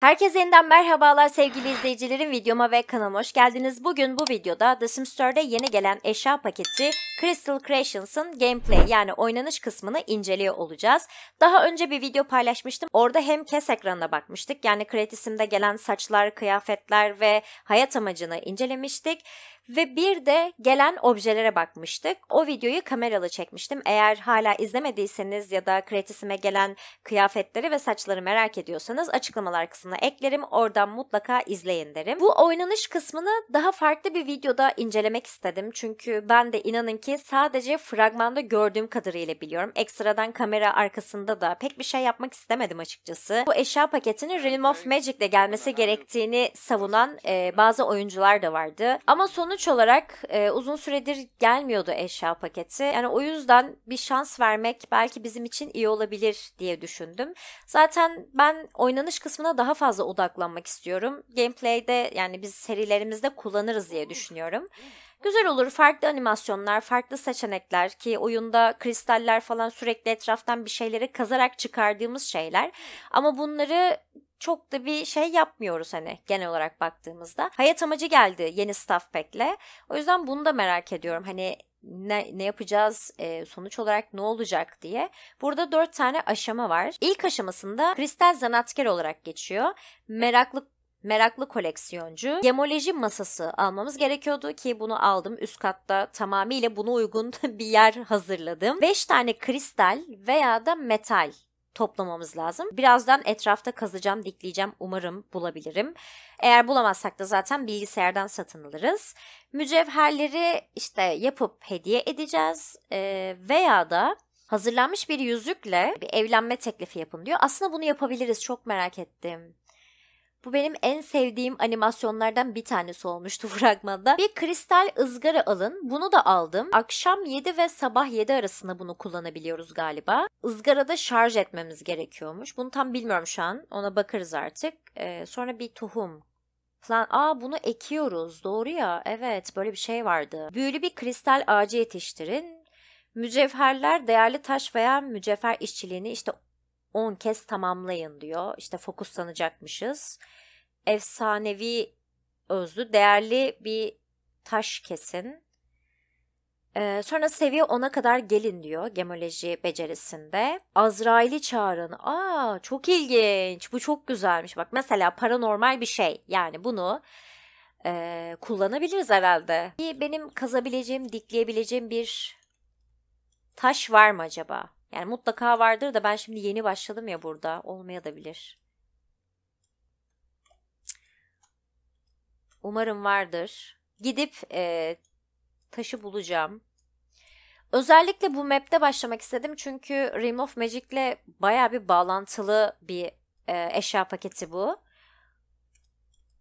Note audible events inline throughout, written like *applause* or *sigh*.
Herkese yeniden merhabalar sevgili izleyicilerim. Videoma ve kanalıma hoş geldiniz. Bugün bu videoda The Sims 4'e yeni gelen eşya paketi Crystal Creations'ın gameplay yani oynanış kısmını inceliyor olacağız. Daha önce bir video paylaşmıştım. Orada hem kes ekranına bakmıştık. Yani Creatisim'de gelen saçlar, kıyafetler ve hayat amacını incelemiştik. Ve bir de gelen objelere bakmıştık. O videoyu kameralı çekmiştim. Eğer hala izlemediyseniz ya da kreatisime gelen kıyafetleri ve saçları merak ediyorsanız açıklamalar kısmına eklerim. Oradan mutlaka izleyin derim. Bu oynanış kısmını daha farklı bir videoda incelemek istedim. Çünkü ben de inanın ki sadece fragmanda gördüğüm kadarıyla biliyorum. Ekstradan kamera arkasında da pek bir şey yapmak istemedim açıkçası. Bu eşya paketinin Realm of Magic'le gelmesi gerektiğini savunan e, bazı oyuncular da vardı. Ama sonuç Sonuç olarak e, uzun süredir gelmiyordu eşya paketi. Yani o yüzden bir şans vermek belki bizim için iyi olabilir diye düşündüm. Zaten ben oynanış kısmına daha fazla odaklanmak istiyorum. Gameplay'de yani biz serilerimizde kullanırız diye düşünüyorum. Güzel olur farklı animasyonlar, farklı seçenekler ki oyunda kristaller falan sürekli etraftan bir şeyleri kazarak çıkardığımız şeyler. Ama bunları çok da bir şey yapmıyoruz hani genel olarak baktığımızda. Hayat amacı geldi yeni staff pack'le. O yüzden bunu da merak ediyorum. Hani ne, ne yapacağız e, sonuç olarak ne olacak diye. Burada dört tane aşama var. İlk aşamasında kristal zanaatkar olarak geçiyor. Meraklı meraklı koleksiyoncu. Gemoloji masası almamız gerekiyordu ki bunu aldım. Üst katta tamamıyla buna uygun *laughs* bir yer hazırladım. 5 tane kristal veya da metal toplamamız lazım. Birazdan etrafta kazacağım, dikleyeceğim. Umarım bulabilirim. Eğer bulamazsak da zaten bilgisayardan satın alırız. Mücevherleri işte yapıp hediye edeceğiz ee, veya da hazırlanmış bir yüzükle bir evlenme teklifi yapın diyor. Aslında bunu yapabiliriz çok merak ettim. Bu benim en sevdiğim animasyonlardan bir tanesi olmuştu *laughs* fragmanda. Bir kristal ızgara alın. Bunu da aldım. Akşam 7 ve sabah 7 arasında bunu kullanabiliyoruz galiba. Izgarada şarj etmemiz gerekiyormuş. Bunu tam bilmiyorum şu an. Ona bakarız artık. Ee, sonra bir tohum falan. Aa bunu ekiyoruz. Doğru ya. Evet böyle bir şey vardı. Büyülü bir kristal ağacı yetiştirin. Mücevherler değerli taş veya mücevher işçiliğini işte 10 kez tamamlayın diyor. İşte fokuslanacakmışız. Efsanevi özlü değerli bir taş kesin. Ee, sonra seviye 10'a kadar gelin diyor gemoloji becerisinde. Azrail'i çağırın. Aa çok ilginç. Bu çok güzelmiş. Bak mesela paranormal bir şey. Yani bunu e, kullanabiliriz herhalde. Benim kazabileceğim, dikleyebileceğim bir taş var mı acaba? Yani mutlaka vardır da ben şimdi yeni başladım ya burada. Olmaya da bilir. Umarım vardır. Gidip e, taşı bulacağım. Özellikle bu map'te başlamak istedim çünkü Realm of Magic'le baya bir bağlantılı bir e, eşya paketi bu.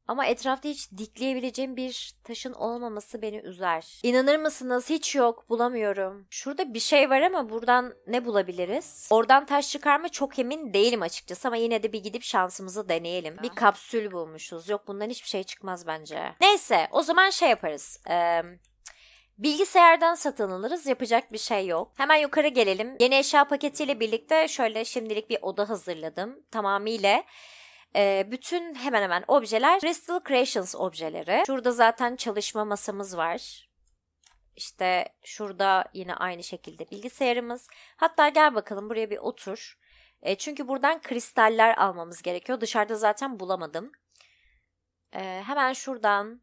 Ama etrafta hiç dikleyebileceğim bir taşın olmaması beni üzer. İnanır mısınız hiç yok bulamıyorum. Şurada bir şey var ama buradan ne bulabiliriz? Oradan taş çıkar çok emin değilim açıkçası ama yine de bir gidip şansımızı deneyelim. Bir kapsül bulmuşuz. Yok bundan hiçbir şey çıkmaz bence. Neyse o zaman şey yaparız. Ee, Bilgisayardan satın alırız. Yapacak bir şey yok. Hemen yukarı gelelim. Yeni eşya paketiyle birlikte şöyle şimdilik bir oda hazırladım. Tamamıyla e, bütün hemen hemen objeler Crystal Creations objeleri. Şurada zaten çalışma masamız var. İşte şurada yine aynı şekilde bilgisayarımız. Hatta gel bakalım buraya bir otur. E, çünkü buradan kristaller almamız gerekiyor. Dışarıda zaten bulamadım. E, hemen şuradan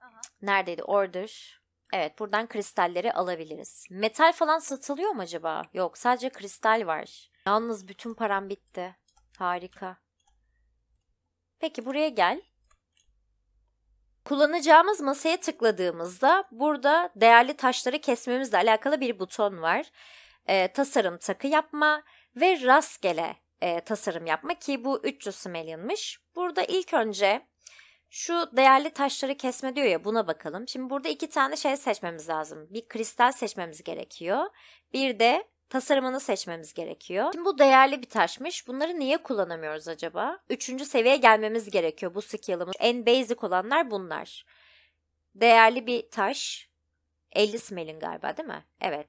Aha. neredeydi order? Evet buradan kristalleri alabiliriz. Metal falan satılıyor mu acaba? Yok sadece kristal var. Yalnız bütün param bitti. Harika. Peki buraya gel. Kullanacağımız masaya tıkladığımızda burada değerli taşları kesmemizle alakalı bir buton var. E, tasarım takı yapma ve rastgele e, tasarım yapma ki bu 300 smelyanmış. Burada ilk önce şu değerli taşları kesme diyor ya buna bakalım. Şimdi burada iki tane şey seçmemiz lazım. Bir kristal seçmemiz gerekiyor. Bir de tasarımını seçmemiz gerekiyor. Şimdi bu değerli bir taşmış. Bunları niye kullanamıyoruz acaba? Üçüncü seviyeye gelmemiz gerekiyor bu skill'ımız. En basic olanlar bunlar. Değerli bir taş. 50 melin galiba değil mi? Evet.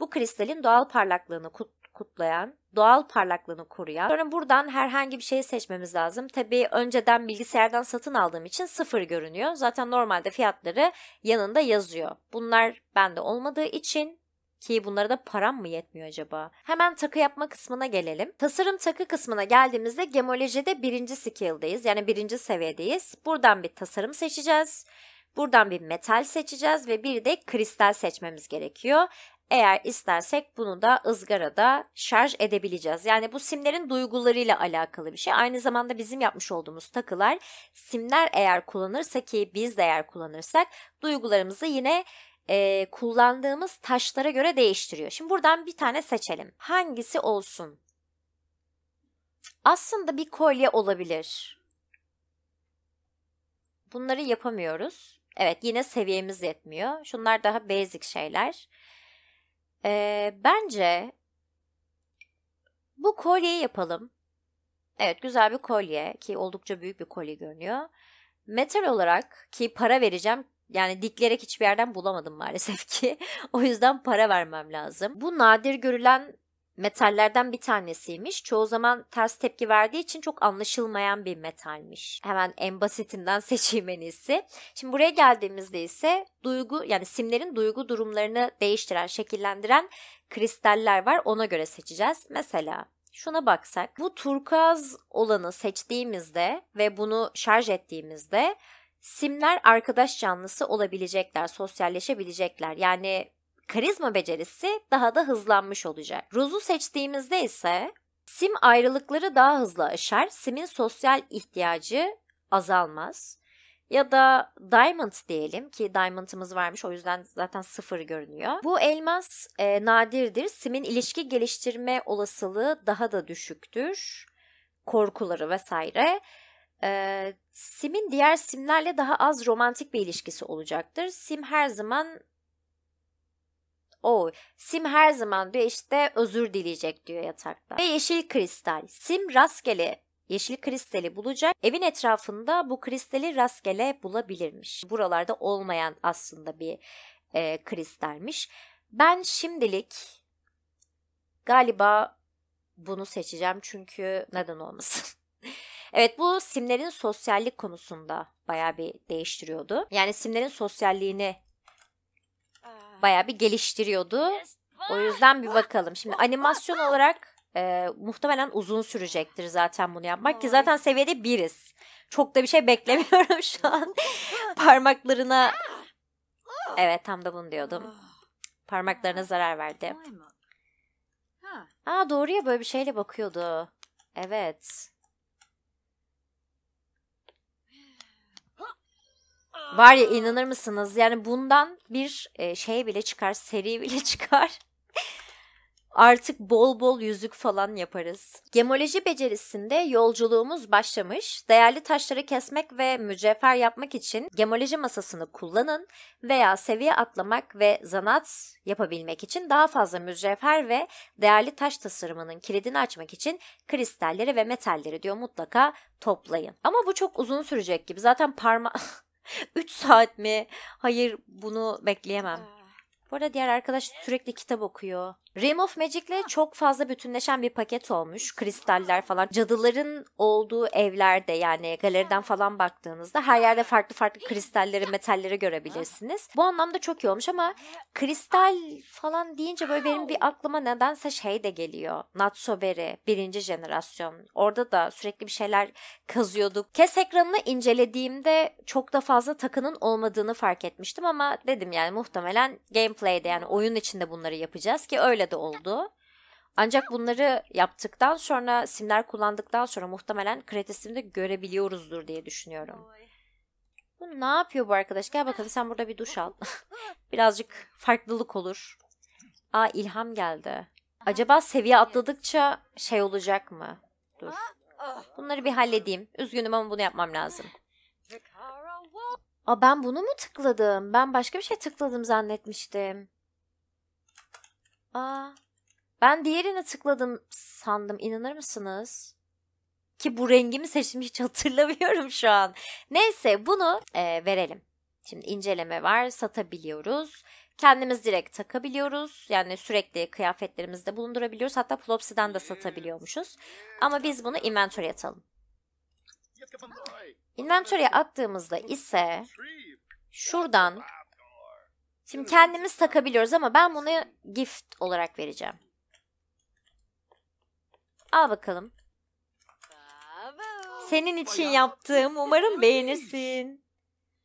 Bu kristalin doğal parlaklığını kut kutlayan, doğal parlaklığını koruyan. Sonra buradan herhangi bir şeyi seçmemiz lazım. Tabii önceden bilgisayardan satın aldığım için sıfır görünüyor. Zaten normalde fiyatları yanında yazıyor. Bunlar bende olmadığı için ki bunlara da param mı yetmiyor acaba? Hemen takı yapma kısmına gelelim. Tasarım takı kısmına geldiğimizde gemolojide birinci skill'deyiz. Yani birinci seviyedeyiz. Buradan bir tasarım seçeceğiz. Buradan bir metal seçeceğiz ve bir de kristal seçmemiz gerekiyor. Eğer istersek bunu da ızgarada şarj edebileceğiz. Yani bu simlerin duygularıyla alakalı bir şey. Aynı zamanda bizim yapmış olduğumuz takılar simler eğer kullanırsa ki biz de eğer kullanırsak duygularımızı yine e, kullandığımız taşlara göre değiştiriyor. Şimdi buradan bir tane seçelim. Hangisi olsun? Aslında bir kolye olabilir. Bunları yapamıyoruz. Evet yine seviyemiz yetmiyor. Şunlar daha basic şeyler. Ee, bence bu kolyeyi yapalım. Evet güzel bir kolye ki oldukça büyük bir kolye görünüyor. Metal olarak ki para vereceğim yani dikleyerek hiçbir yerden bulamadım maalesef ki. *laughs* o yüzden para vermem lazım. Bu nadir görülen metallerden bir tanesiymiş. Çoğu zaman ters tepki verdiği için çok anlaşılmayan bir metalmiş. Hemen en basitinden *laughs* seçeyim en iyisi. Şimdi buraya geldiğimizde ise duygu yani simlerin duygu durumlarını değiştiren, şekillendiren kristaller var. Ona göre seçeceğiz. Mesela şuna baksak bu turkuaz olanı seçtiğimizde ve bunu şarj ettiğimizde Simler arkadaş canlısı olabilecekler, sosyalleşebilecekler. Yani karizma becerisi daha da hızlanmış olacak. Ruzu seçtiğimizde ise sim ayrılıkları daha hızlı aşar, simin sosyal ihtiyacı azalmaz. Ya da diamond diyelim ki diamond'ımız varmış o yüzden zaten sıfır görünüyor. Bu elmas e, nadirdir. Simin ilişki geliştirme olasılığı daha da düşüktür. Korkuları vesaire. Ee, Sim'in diğer Sim'lerle daha az romantik bir ilişkisi olacaktır. Sim her zaman o Sim her zaman diyor işte özür dileyecek diyor yatakta. Ve yeşil kristal. Sim rastgele yeşil kristali bulacak. Evin etrafında bu kristali rastgele bulabilirmiş. Buralarda olmayan aslında bir e, kristalmiş. Ben şimdilik galiba bunu seçeceğim çünkü neden olmasın. Evet bu simlerin sosyallik konusunda baya bir değiştiriyordu. Yani simlerin sosyalliğini baya bir geliştiriyordu. O yüzden bir bakalım. Şimdi animasyon olarak e, muhtemelen uzun sürecektir zaten bunu yapmak ki zaten seviyede biriz. Çok da bir şey beklemiyorum *laughs* şu an. Parmaklarına Evet tam da bunu diyordum. Parmaklarına zarar verdi. Aa doğru ya böyle bir şeyle bakıyordu. Evet. Var ya inanır mısınız? Yani bundan bir e, şey bile çıkar, seri bile *laughs* çıkar. Artık bol bol yüzük falan yaparız. Gemoloji becerisinde yolculuğumuz başlamış. Değerli taşları kesmek ve mücevher yapmak için gemoloji masasını kullanın veya seviye atlamak ve zanaat yapabilmek için daha fazla mücevher ve değerli taş tasarımının kilidini açmak için kristalleri ve metalleri diyor mutlaka toplayın. Ama bu çok uzun sürecek gibi. Zaten parma *laughs* 3 saat mi? Hayır bunu bekleyemem. Bu arada diğer arkadaş sürekli kitap okuyor. Rim of Magic'le çok fazla bütünleşen bir paket olmuş. Kristaller falan. Cadıların olduğu evlerde yani galeriden falan baktığınızda her yerde farklı farklı kristalleri, metalleri görebilirsiniz. Bu anlamda çok iyi olmuş ama kristal falan deyince böyle benim bir aklıma nedense şey de geliyor. Natsoberi birinci jenerasyon. Orada da sürekli bir şeyler kazıyorduk. Kes ekranını incelediğimde çok da fazla takının olmadığını fark etmiştim ama dedim yani muhtemelen gameplay'de yani oyun içinde bunları yapacağız ki öyle de oldu. Ancak bunları yaptıktan sonra simler kullandıktan sonra muhtemelen kredisini görebiliyoruzdur diye düşünüyorum. Bu ne yapıyor bu arkadaş? Gel bakalım sen burada bir duş al. *laughs* Birazcık farklılık olur. Aa ilham geldi. Acaba seviye atladıkça şey olacak mı? Dur. Ah, ah. Bunları bir halledeyim. Üzgünüm ama bunu yapmam lazım. Aa ben bunu mu tıkladım? Ben başka bir şey tıkladım zannetmiştim. Aa, ben diğerine tıkladım sandım. İnanır mısınız? Ki bu rengimi seçtim hiç *laughs* hatırlamıyorum şu an. Neyse bunu e, verelim. Şimdi inceleme var, satabiliyoruz. Kendimiz direkt takabiliyoruz. Yani sürekli kıyafetlerimizde bulundurabiliyoruz. Hatta Plopsy'den de satabiliyormuşuz. Ama biz bunu inventory'e atalım. Inventory'e attığımızda ise şuradan Şimdi kendimiz takabiliyoruz ama ben bunu gift olarak vereceğim. Al bakalım. Senin için yaptığım umarım beğenirsin.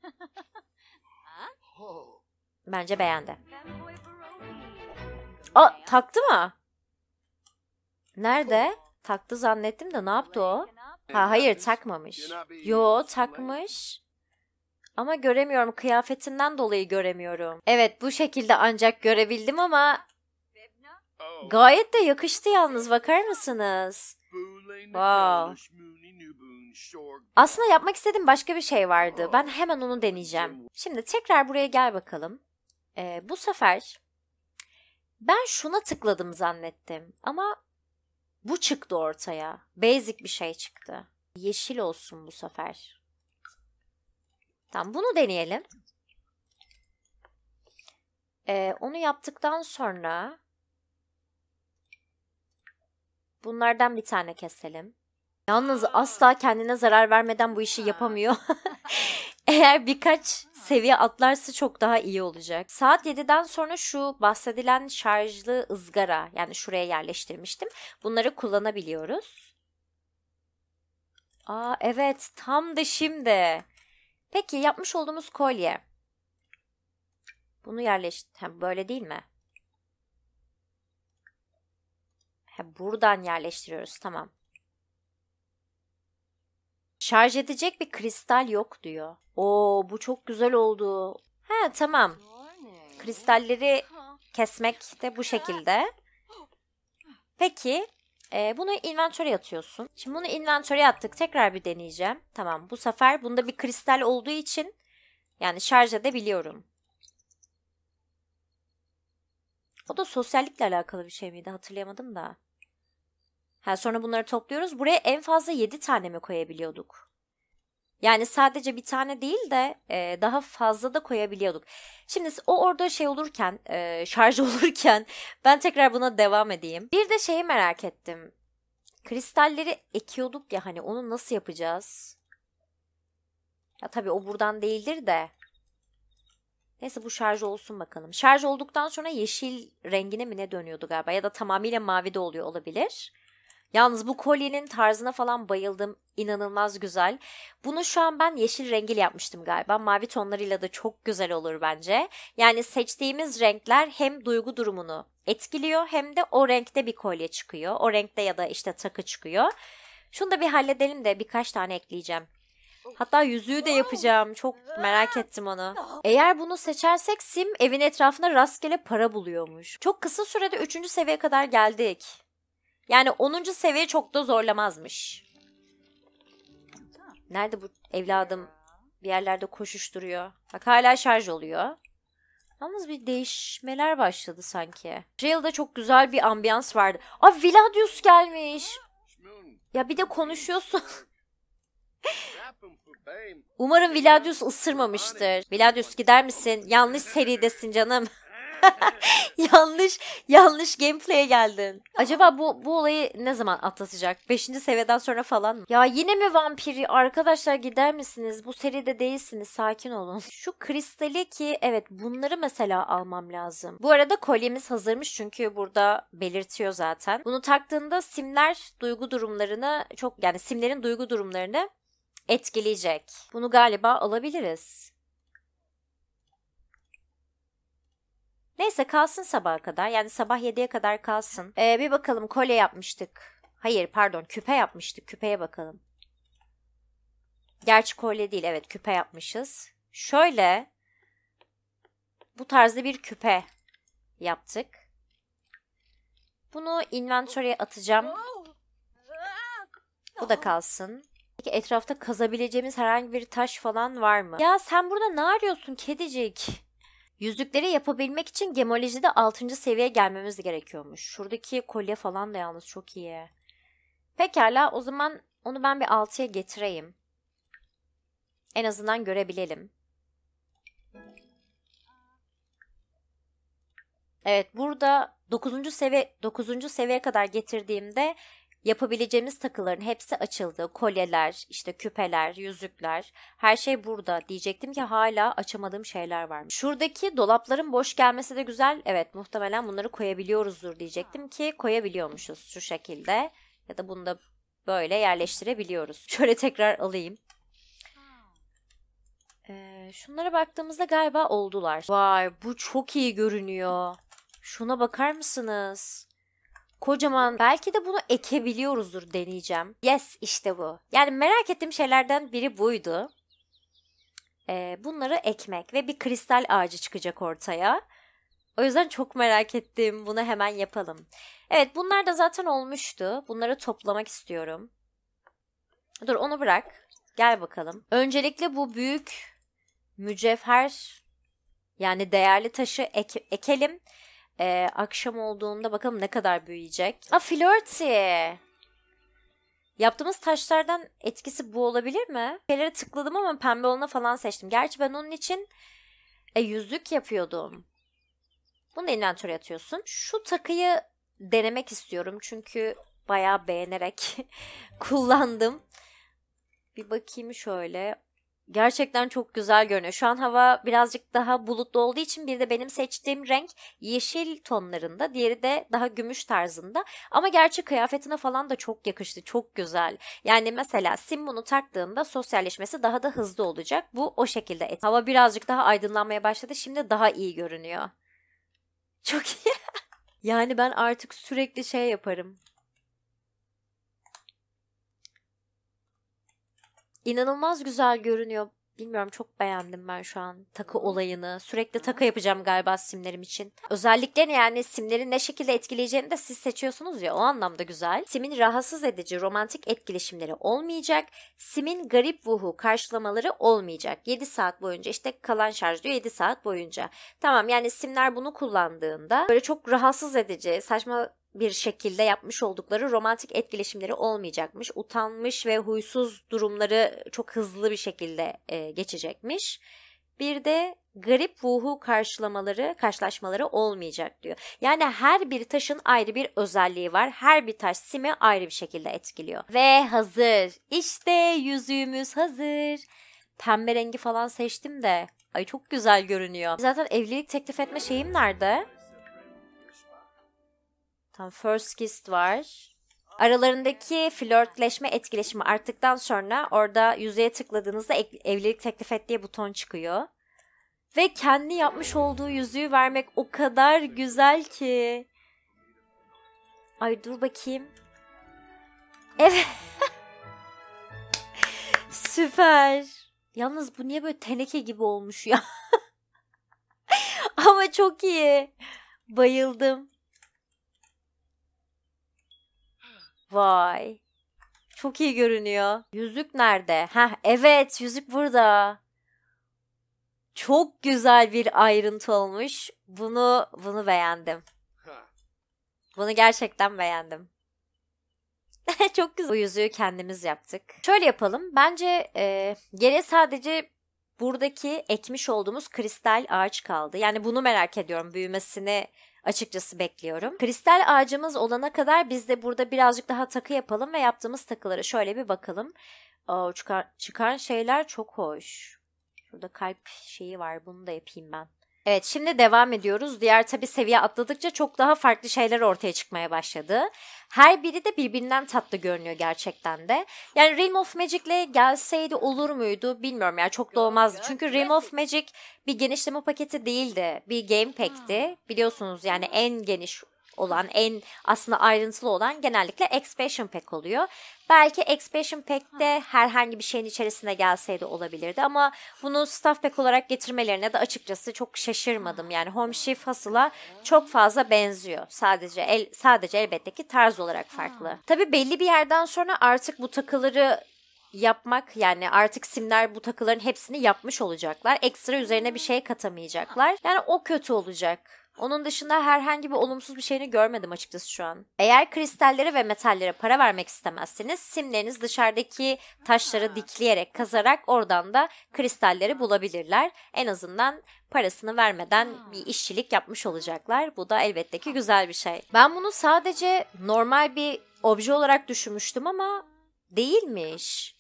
*laughs* Bence beğendi. Aa taktı mı? Nerede? Taktı zannettim de ne yaptı o? Ha hayır takmamış. Yo takmış. Ama göremiyorum. Kıyafetinden dolayı göremiyorum. Evet bu şekilde ancak görebildim ama oh. gayet de yakıştı yalnız bakar mısınız? Wow. Aslında yapmak istediğim başka bir şey vardı. Ben oh. hemen onu deneyeceğim. Şimdi tekrar buraya gel bakalım. Ee, bu sefer ben şuna tıkladım zannettim ama bu çıktı ortaya. Basic bir şey çıktı. Yeşil olsun bu sefer. Tamam bunu deneyelim. Ee, onu yaptıktan sonra bunlardan bir tane keselim. Yalnız asla kendine zarar vermeden bu işi yapamıyor. *laughs* *laughs* Eğer birkaç seviye atlarsa çok daha iyi olacak. Saat 7'den sonra şu bahsedilen şarjlı ızgara yani şuraya yerleştirmiştim. Bunları kullanabiliyoruz. Aa evet tam da şimdi. Peki yapmış olduğumuz kolye. Bunu yerleştir... Ha, böyle değil mi? Ha, buradan yerleştiriyoruz. Tamam. Şarj edecek bir kristal yok diyor. Oo bu çok güzel oldu. Ha tamam. Kristalleri kesmek de bu şekilde. Peki e, bunu inventory atıyorsun. Şimdi bunu inventory attık. Tekrar bir deneyeceğim. Tamam bu sefer bunda bir kristal olduğu için yani şarj edebiliyorum. O da sosyallikle alakalı bir şey miydi hatırlayamadım da. Ha, sonra bunları topluyoruz. Buraya en fazla 7 tane mi koyabiliyorduk? Yani sadece bir tane değil de e, daha fazla da koyabiliyorduk. Şimdi o orada şey olurken, e, şarj *laughs* olurken ben tekrar buna devam edeyim. Bir de şeyi merak ettim. Kristalleri ekiyorduk ya hani onu nasıl yapacağız? Ya tabii o buradan değildir de. Neyse bu şarj olsun bakalım. Şarj olduktan sonra yeşil rengine mi ne dönüyordu galiba ya da tamamıyla mavi de oluyor olabilir. Yalnız bu kolyenin tarzına falan bayıldım. İnanılmaz güzel. Bunu şu an ben yeşil rengiyle yapmıştım galiba. Mavi tonlarıyla da çok güzel olur bence. Yani seçtiğimiz renkler hem duygu durumunu etkiliyor hem de o renkte bir kolye çıkıyor. O renkte ya da işte takı çıkıyor. Şunu da bir halledelim de birkaç tane ekleyeceğim. Hatta yüzüğü de yapacağım. Çok merak ettim onu. Eğer bunu seçersek Sim evin etrafına rastgele para buluyormuş. Çok kısa sürede 3. seviye kadar geldik. Yani 10. seviye çok da zorlamazmış. Nerede bu evladım? Bir yerlerde koşuşturuyor. Bak hala şarj oluyor. Yalnız bir değişmeler başladı sanki. Jail'da çok güzel bir ambiyans vardı. Aa Vladius gelmiş. Ya bir de konuşuyorsun. *laughs* Umarım Vladius ısırmamıştır. Vladius gider misin? Yanlış seridesin canım. *laughs* yanlış yanlış gameplay'e geldin. Acaba bu bu olayı ne zaman atlatacak? Beşinci seviyeden sonra falan mı? Ya yine mi vampiri? Arkadaşlar gider misiniz? Bu seride değilsiniz. Sakin olun. Şu kristali ki evet bunları mesela almam lazım. Bu arada kolyemiz hazırmış çünkü burada belirtiyor zaten. Bunu taktığında simler duygu durumlarını çok yani simlerin duygu durumlarını etkileyecek. Bunu galiba alabiliriz. Neyse kalsın sabaha kadar. Yani sabah 7'ye kadar kalsın. Ee, bir bakalım kolye yapmıştık. Hayır pardon küpe yapmıştık. Küpeye bakalım. Gerçi kolye değil evet küpe yapmışız. Şöyle bu tarzda bir küpe yaptık. Bunu inventory'e atacağım. Bu da kalsın. Peki etrafta kazabileceğimiz herhangi bir taş falan var mı? Ya sen burada ne arıyorsun kedicik? Yüzükleri yapabilmek için gemolojide 6. seviyeye gelmemiz gerekiyormuş. Şuradaki kolye falan da yalnız çok iyi. Pekala o zaman onu ben bir 6'ya getireyim. En azından görebilelim. Evet burada 9. seviye 9. seviyeye kadar getirdiğimde Yapabileceğimiz takıların hepsi açıldı. Kolyeler, işte küpeler, yüzükler, her şey burada. Diyecektim ki hala açamadığım şeyler var. Şuradaki dolapların boş gelmesi de güzel. Evet muhtemelen bunları koyabiliyoruzdur diyecektim ki koyabiliyormuşuz şu şekilde. Ya da bunu da böyle yerleştirebiliyoruz. *laughs* Şöyle tekrar alayım. Ee, şunlara baktığımızda galiba oldular. Vay bu çok iyi görünüyor. Şuna bakar mısınız? kocaman belki de bunu ekebiliyoruzdur deneyeceğim. Yes işte bu. Yani merak ettiğim şeylerden biri buydu. Ee, bunları ekmek ve bir kristal ağacı çıkacak ortaya. O yüzden çok merak ettim. Bunu hemen yapalım. Evet bunlar da zaten olmuştu. Bunları toplamak istiyorum. Dur onu bırak. Gel bakalım. Öncelikle bu büyük mücevher yani değerli taşı ek- ekelim ee, akşam olduğunda bakalım ne kadar büyüyecek. Aa flörti. Yaptığımız taşlardan etkisi bu olabilir mi? Şeylere tıkladım ama pembe olanı falan seçtim. Gerçi ben onun için e, yüzlük yapıyordum. Bunu da inventory atıyorsun. Şu takıyı denemek istiyorum çünkü bayağı beğenerek *laughs* kullandım. Bir bakayım şöyle. Gerçekten çok güzel görünüyor. Şu an hava birazcık daha bulutlu olduğu için bir de benim seçtiğim renk yeşil tonlarında. Diğeri de daha gümüş tarzında. Ama gerçi kıyafetine falan da çok yakıştı. Çok güzel. Yani mesela sim bunu taktığında sosyalleşmesi daha da hızlı olacak. Bu o şekilde. Et. Hava birazcık daha aydınlanmaya başladı. Şimdi daha iyi görünüyor. Çok iyi. *laughs* yani ben artık sürekli şey yaparım. inanılmaz güzel görünüyor. Bilmiyorum çok beğendim ben şu an takı olayını. Sürekli takı yapacağım galiba simlerim için. Özellikle yani simlerin ne şekilde etkileyeceğini de siz seçiyorsunuz ya o anlamda güzel. Simin rahatsız edici romantik etkileşimleri olmayacak. Simin garip vuhu karşılamaları olmayacak. 7 saat boyunca işte kalan şarj diyor 7 saat boyunca. Tamam yani simler bunu kullandığında böyle çok rahatsız edici saçma bir şekilde yapmış oldukları romantik etkileşimleri olmayacakmış. Utanmış ve huysuz durumları çok hızlı bir şekilde e, geçecekmiş. Bir de garip vuhu karşılamaları, karşılaşmaları olmayacak diyor. Yani her bir taşın ayrı bir özelliği var. Her bir taş simi ayrı bir şekilde etkiliyor. Ve hazır. İşte yüzüğümüz hazır. Pembe rengi falan seçtim de. Ay çok güzel görünüyor. Zaten evlilik teklif etme şeyim nerede? Tam first kiss var. Aralarındaki flörtleşme etkileşimi arttıktan sonra orada yüzeye tıkladığınızda evlilik teklif et diye buton çıkıyor. Ve kendi yapmış olduğu yüzüğü vermek o kadar güzel ki. Ay dur bakayım. Evet. *laughs* Süper. Yalnız bu niye böyle teneke gibi olmuş ya? *laughs* Ama çok iyi. Bayıldım. Vay. Çok iyi görünüyor. Yüzük nerede? Ha evet yüzük burada. Çok güzel bir ayrıntı olmuş. Bunu bunu beğendim. Bunu gerçekten beğendim. *laughs* Çok güzel. Bu yüzüğü kendimiz yaptık. Şöyle yapalım. Bence e, geriye sadece buradaki ekmiş olduğumuz kristal ağaç kaldı. Yani bunu merak ediyorum. Büyümesini açıkçası bekliyorum. Kristal ağacımız olana kadar biz de burada birazcık daha takı yapalım ve yaptığımız takılara şöyle bir bakalım. Aa, çıkan, çıkan şeyler çok hoş. Şurada kalp şeyi var bunu da yapayım ben. Evet şimdi devam ediyoruz. Diğer tabi seviye atladıkça çok daha farklı şeyler ortaya çıkmaya başladı. Her biri de birbirinden tatlı görünüyor gerçekten de. Yani Realm of Magic'le gelseydi olur muydu bilmiyorum yani çok da olmazdı. Çünkü Realm of Magic bir genişleme paketi değildi. Bir game pack'ti. Biliyorsunuz yani en geniş olan en aslında ayrıntılı olan genellikle expansion pack oluyor. Belki expansion pack de herhangi bir şeyin içerisine gelseydi olabilirdi ama bunu staff pack olarak getirmelerine de açıkçası çok şaşırmadım. Yani home shift hasıla çok fazla benziyor. Sadece el sadece elbette ki tarz olarak farklı. Tabii belli bir yerden sonra artık bu takıları yapmak yani artık simler bu takıların hepsini yapmış olacaklar. Ekstra üzerine bir şey katamayacaklar. Yani o kötü olacak onun dışında herhangi bir olumsuz bir şeyini görmedim açıkçası şu an. Eğer kristallere ve metallere para vermek istemezseniz simleriniz dışarıdaki taşları dikleyerek kazarak oradan da kristalleri bulabilirler. En azından parasını vermeden bir işçilik yapmış olacaklar. Bu da elbette ki güzel bir şey. Ben bunu sadece normal bir obje olarak düşünmüştüm ama değilmiş.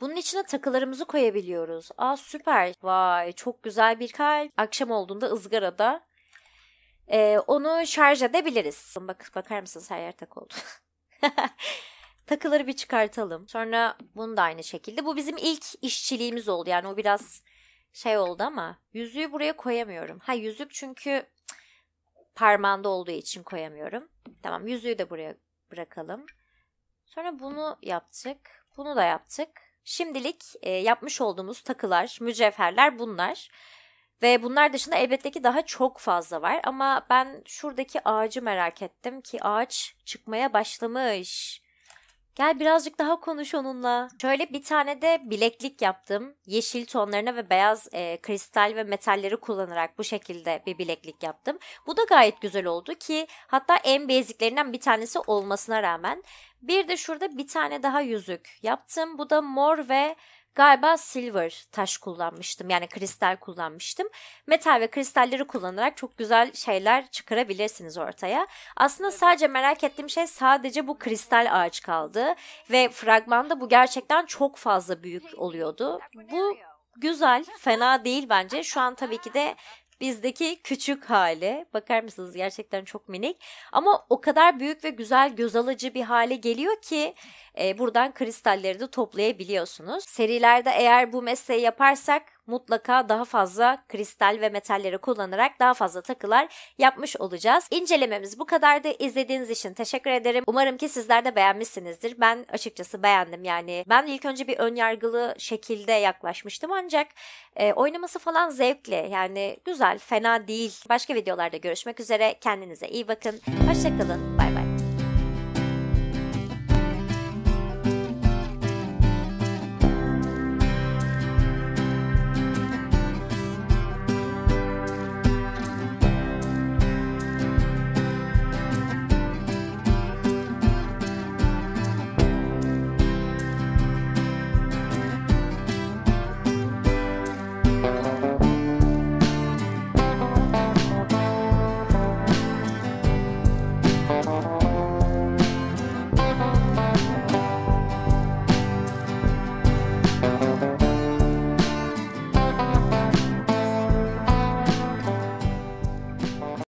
Bunun içine takılarımızı koyabiliyoruz. Aa süper. Vay çok güzel bir kalp. Akşam olduğunda ızgarada e, onu şarj edebiliriz. Bak, bakar mısınız her yer tak oldu. *laughs* Takıları bir çıkartalım. Sonra bunu da aynı şekilde. Bu bizim ilk işçiliğimiz oldu. Yani o biraz şey oldu ama yüzüğü buraya koyamıyorum. Ha yüzük çünkü parmağında olduğu için koyamıyorum. Tamam yüzüğü de buraya bırakalım. Sonra bunu yaptık. Bunu da yaptık. Şimdilik e, yapmış olduğumuz takılar, mücevherler bunlar. Ve bunlar dışında elbette ki daha çok fazla var ama ben şuradaki ağacı merak ettim ki ağaç çıkmaya başlamış. Gel birazcık daha konuş onunla. Şöyle bir tane de bileklik yaptım. Yeşil tonlarına ve beyaz e, kristal ve metalleri kullanarak bu şekilde bir bileklik yaptım. Bu da gayet güzel oldu ki hatta en beziklerinden bir tanesi olmasına rağmen. Bir de şurada bir tane daha yüzük yaptım. Bu da mor ve galiba silver taş kullanmıştım. Yani kristal kullanmıştım. Metal ve kristalleri kullanarak çok güzel şeyler çıkarabilirsiniz ortaya. Aslında sadece merak ettiğim şey sadece bu kristal ağaç kaldı. Ve fragmanda bu gerçekten çok fazla büyük oluyordu. Bu güzel, fena değil bence. Şu an tabii ki de bizdeki küçük hali Bakar mısınız gerçekten çok minik ama o kadar büyük ve güzel göz alıcı bir hale geliyor ki e, buradan kristalleri de toplayabiliyorsunuz. Serilerde eğer bu mesleği yaparsak mutlaka daha fazla kristal ve metalleri kullanarak daha fazla takılar yapmış olacağız. İncelememiz bu kadardı. İzlediğiniz için teşekkür ederim. Umarım ki sizler de beğenmişsinizdir. Ben açıkçası beğendim yani. Ben ilk önce bir önyargılı şekilde yaklaşmıştım ancak e, oynaması falan zevkli. Yani güzel, fena değil. Başka videolarda görüşmek üzere. Kendinize iyi bakın. Hoşçakalın. Bay bay.